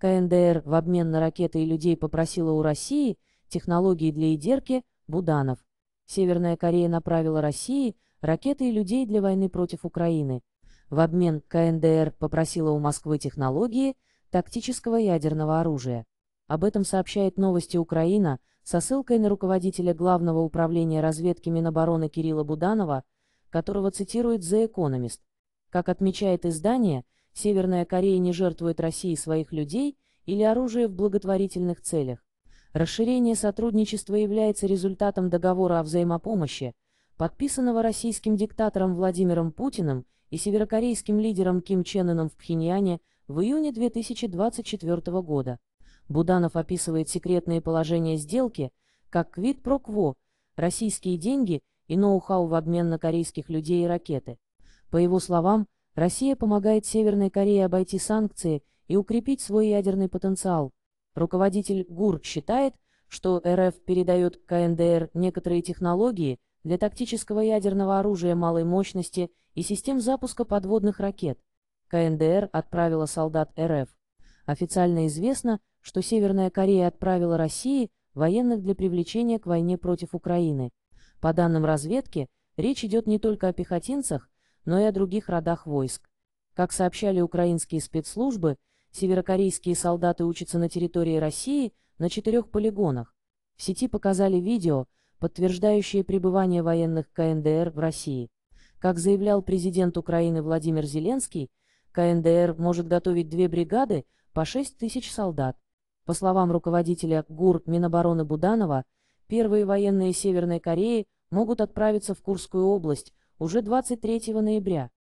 КНДР в обмен на ракеты и людей попросила у России технологии для Идерки, Буданов. Северная Корея направила России ракеты и людей для войны против Украины. В обмен КНДР попросила у Москвы технологии тактического ядерного оружия. Об этом сообщает новости Украина со ссылкой на руководителя Главного управления разведки Минобороны Кирилла Буданова, которого цитирует The Economist. Как отмечает издание, Северная Корея не жертвует России своих людей или оружие в благотворительных целях. Расширение сотрудничества является результатом договора о взаимопомощи, подписанного российским диктатором Владимиром Путиным и северокорейским лидером Ким Чен Ыном в Пхеньяне в июне 2024 года. Буданов описывает секретные положения сделки как квит про кво, российские деньги и ноу-хау в обмен на корейских людей и ракеты. По его словам, Россия помогает Северной Корее обойти санкции и укрепить свой ядерный потенциал. Руководитель ГУР считает, что РФ передает КНДР некоторые технологии для тактического ядерного оружия малой мощности и систем запуска подводных ракет. КНДР отправила солдат РФ. Официально известно, что Северная Корея отправила России военных для привлечения к войне против Украины. По данным разведки, речь идет не только о пехотинцах, но и о других родах войск. Как сообщали украинские спецслужбы, северокорейские солдаты учатся на территории России на четырех полигонах. В сети показали видео, подтверждающие пребывание военных КНДР в России. Как заявлял президент Украины Владимир Зеленский, КНДР может готовить две бригады по 6 тысяч солдат. По словам руководителя ГУР Минобороны Буданова, первые военные Северной Кореи могут отправиться в Курскую область, уже 23 ноября